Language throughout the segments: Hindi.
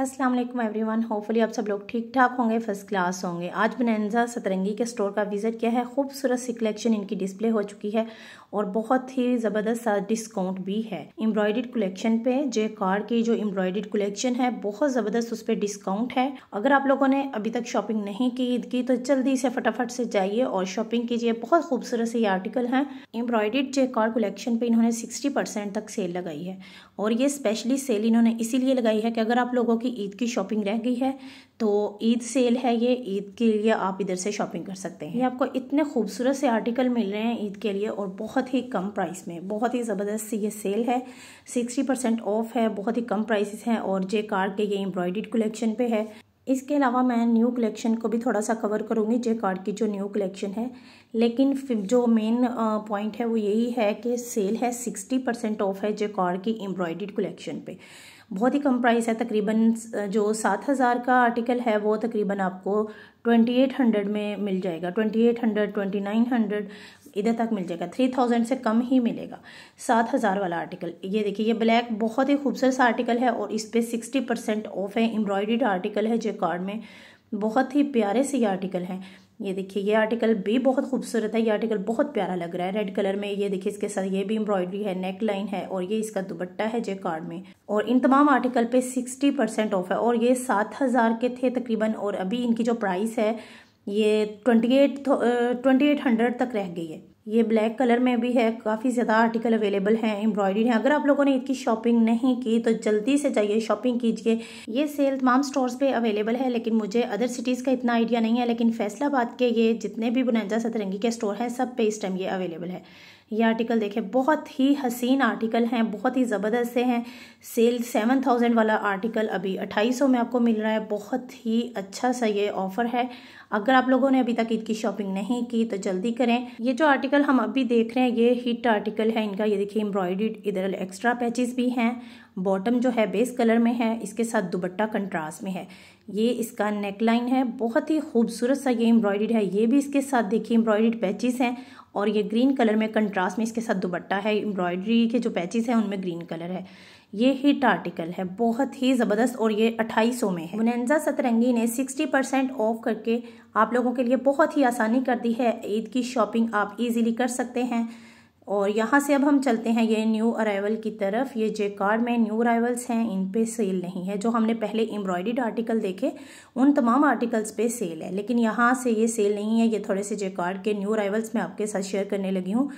अस्सलाम वालेकुम वन होपफुली आप सब लोग ठीक ठाक होंगे फर्स्ट क्लास होंगे आज बनैनजा सतरंगी के स्टोर का विज़िट किया है खूबसूरत सी कलेक्शन इनकी डिस्प्ले हो चुकी है और बहुत ही ज़बरदस्त सा डिस्काउंट भी है एम्ब्रॉयडर्ड कलेक्शन पे जे कार की जो एम्ब्रॉयडर्ड कलेक्शन है बहुत ज़बरदस्त उस पर डिस्काउंट है अगर आप लोगों ने अभी तक शॉपिंग नहीं की ईद की तो जल्दी से फटाफट से जाइए और शॉपिंग कीजिए बहुत खूबसूरत से ये आर्टिकल हैं एम्ब्रॉयडेड जे कार कलेक्शन पर इन्होंने सिक्सटी तक सेल लगाई है और ये स्पेशली सेल इन्होंने इसीलिए लगाई है कि अगर आप लोगों की ईद की शॉपिंग रह गई है तो ईद सेल है ये ईद के लिए आप इधर से शॉपिंग कर सकते हैं ये आपको इतने खूबसूरत से आर्टिकल मिल रहे हैं ईद के लिए और बहुत ही कम प्राइस में बहुत ही ज़बरदस्त ये सेल है सिक्सटी परसेंट ऑफ है बहुत ही कम प्राइसेस हैं और जे कार्ड के ये एम्ब्रॉयड कलेक्शन पे है इसके अलावा मैं न्यू कलेक्शन को भी थोड़ा सा कवर करूँगी जे कार्ड की जो न्यू कलेक्शन है लेकिन जो मेन पॉइंट है वो यही है कि सेल है सिक्सटी परसेंट ऑफ है जेकॉर की एम्ब्रॉयडर्ड कलेक्शन पे बहुत ही कम प्राइस है तकरीबन जो सात हज़ार का आर्टिकल है वो तकरीबन आपको ट्वेंटी एट हंड्रेड में मिल जाएगा twenty eight hundred twenty nine hundred इधर तक मिल जाएगा थ्री थाउजेंड से कम ही मिलेगा सात हज़ार वाला आर्टिकल ये देखिए ये ब्लैक बहुत ही खूबसूरत आर्टिकल है और इस पर सिक्सटी परसेंट ऑफ है एम्ब्रॉयडर्ड आर्टिकल है जेकार्ड में बहुत ही प्यारे से ये आर्टिकल हैं ये देखिए ये आर्टिकल भी बहुत खूबसूरत है ये आर्टिकल बहुत प्यारा लग रहा है रेड कलर में ये देखिए इसके साथ ये भी एम्ब्रॉयडरी है नेक लाइन है और ये इसका दुबट्टा है जे कार्ड में और इन तमाम आर्टिकल पे सिक्सटी परसेंट ऑफ है और ये सात हज़ार के थे तकरीबन और अभी इनकी जो प्राइस है ये twenty eight twenty eight hundred तक रह गई है ये ब्लैक कलर में भी है काफ़ी ज़्यादा आर्टिकल अवेलेबल हैं एम्ब्रॉयडरी है अगर आप लोगों ने इसकी शॉपिंग नहीं की तो जल्दी से जाइए शॉपिंग कीजिए ये सेल तमाम स्टोर्स पे अवेलेबल है लेकिन मुझे अदर सिटीज़ का इतना आइडिया नहीं है लेकिन फैसलाबाद के ये जितने भी बुनंजा सतरंगी के स्टोर हैं सब पे इस टाइम ये अवेलेबल है ये आर्टिकल देखें बहुत ही हसीन आर्टिकल हैं बहुत ही ज़बरदस्त से हैं सेल सेवन थाउजेंड वाला आर्टिकल अभी अट्ठाईस सौ में आपको मिल रहा है बहुत ही अच्छा सा ये ऑफ़र है अगर आप लोगों ने अभी तक ईद की शॉपिंग नहीं की तो जल्दी करें ये जो आर्टिकल हम अभी देख रहे हैं ये हिट आर्टिकल है इनका ये देखिए एम्ब्रॉयड इधर एक्स्ट्रा पैचेस भी हैं बॉटम जो है बेस कलर में है इसके साथ दुबट्टा कंट्रास्ट में है ये इसका नेकलाइन है बहुत ही खूबसूरत सा ये एम्ब्रॉयड है ये भी इसके साथ देखिए एम्ब्रॉयड पैचेस हैं और ये ग्रीन कलर में कंट्रास्ट में इसके साथ दुपट्टा है एम्ब्रॉयडरी के जो पैचेस हैं उनमें ग्रीन कलर है ये हिट आर्टिकल है बहुत ही ज़बरदस्त और ये अट्ठाईस में है मुनजा सतरंगी ने सिक्सटी परसेंट ऑफ करके आप लोगों के लिए बहुत ही आसानी कर दी है ईद की शॉपिंग आप ईजिली कर सकते हैं और यहाँ से अब हम चलते हैं ये न्यू अराइवल की तरफ ये जे कार्ड में न्यू अराइवल्स हैं इन पे सेल नहीं है जो हमने पहले एम्ब्रॉयड आर्टिकल देखे उन तमाम आर्टिकल्स पे सेल है लेकिन यहाँ से ये सेल नहीं है ये थोड़े से जे कार्ड के न्यू अराइवल्स मैं आपके साथ शेयर करने लगी हूँ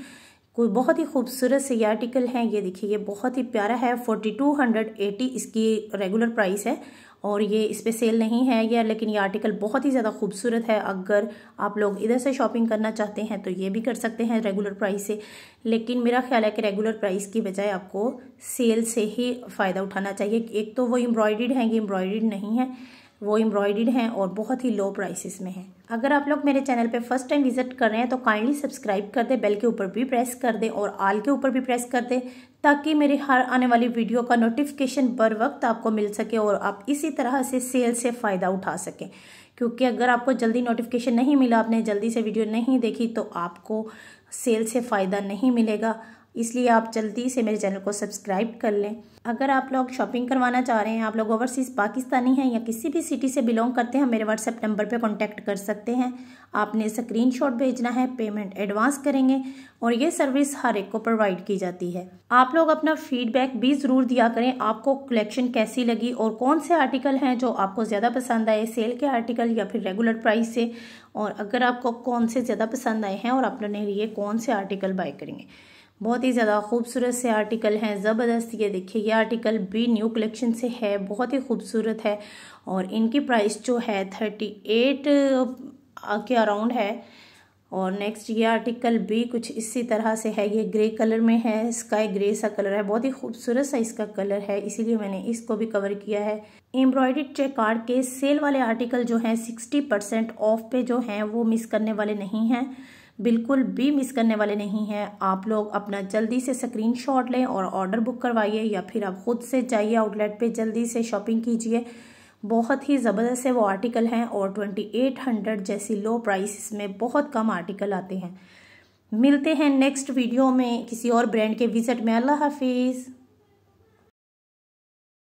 कोई बहुत ही खूबसूरत से ये आर्टिकल हैं ये देखिए ये बहुत ही प्यारा है फोर्टी टू हंड्रेड एटी इसकी रेगुलर प्राइस है और ये इस पर सेल नहीं है यार लेकिन ये आर्टिकल बहुत ही ज़्यादा खूबसूरत है अगर आप लोग इधर से शॉपिंग करना चाहते हैं तो ये भी कर सकते हैं रेगुलर प्राइस से लेकिन मेरा ख्याल है कि रेगुलर प्राइस की बजाय आपको सेल से ही फ़ायदा उठाना चाहिए एक तो वो एम्ब्रॉयड है ये एम्ब्रॉयड नहीं है वो एम्ब्रॉयड हैं और बहुत ही लो प्राइसेस में हैं अगर आप लोग मेरे चैनल पे फर्स्ट टाइम विजिट कर रहे हैं तो काइंडली सब्सक्राइब कर दें बेल के ऊपर भी प्रेस कर दें और आल के ऊपर भी प्रेस कर दें ताकि मेरे हर आने वाली वीडियो का नोटिफिकेशन बर वक्त आपको मिल सके और आप इसी तरह से सेल से फ़ायदा उठा सकें क्योंकि अगर आपको जल्दी नोटिफिकेशन नहीं मिला आपने जल्दी से वीडियो नहीं देखी तो आपको सेल से फ़ायदा नहीं मिलेगा इसलिए आप जल्दी से मेरे चैनल को सब्सक्राइब कर लें अगर आप लोग शॉपिंग करवाना चाह रहे हैं आप लोग ओवरसीज़ पाकिस्तानी हैं या किसी भी सिटी से बिलोंग करते हैं मेरे व्हाट्सएप नंबर पर कॉन्टैक्ट कर सकते हैं आपने शॉट भेजना है पेमेंट एडवांस करेंगे और ये सर्विस हर एक को प्रोवाइड की जाती है आप लोग अपना फीडबैक भी ज़रूर दिया करें आपको कलेक्शन कैसी लगी और कौन से आर्टिकल हैं जो आपको ज़्यादा पसंद आए सेल के आर्टिकल या फिर रेगुलर प्राइस से और अगर आपको कौन से ज़्यादा पसंद आए हैं और अपने लिए कौन से आर्टिकल बाय करेंगे बहुत ही ज़्यादा खूबसूरत से आर्टिकल हैं ज़बरदस्त ये देखिए ये आर्टिकल भी न्यू कलेक्शन से है बहुत ही खूबसूरत है और इनकी प्राइस जो है थर्टी एट के अराउंड है और नेक्स्ट ये आर्टिकल भी कुछ इसी तरह से है ये ग्रे कलर में है स्काई ग्रे सा कलर है बहुत ही खूबसूरत सा इसका कलर है इसीलिए मैंने इसको भी कवर किया है एम्ब्रॉयडरी चेक कार्ड के सेल वाले आर्टिकल जो हैं सिक्सटी परसेंट ऑफ पे जो हैं वो मिस करने वाले नहीं हैं बिल्कुल भी मिस करने वाले नहीं हैं आप लोग अपना जल्दी से स्क्रीन शॉट लें और ऑर्डर बुक करवाइए या फिर आप ख़ुद से जाइए आउटलेट पे जल्दी से शॉपिंग कीजिए बहुत ही ज़बरदस्त है वो आर्टिकल हैं और ट्वेंटी एट हंड्रेड जैसी लो प्राइस में बहुत कम आर्टिकल आते हैं मिलते हैं नेक्स्ट वीडियो में किसी और ब्रांड के विजिट में अल्लाह हाफिज़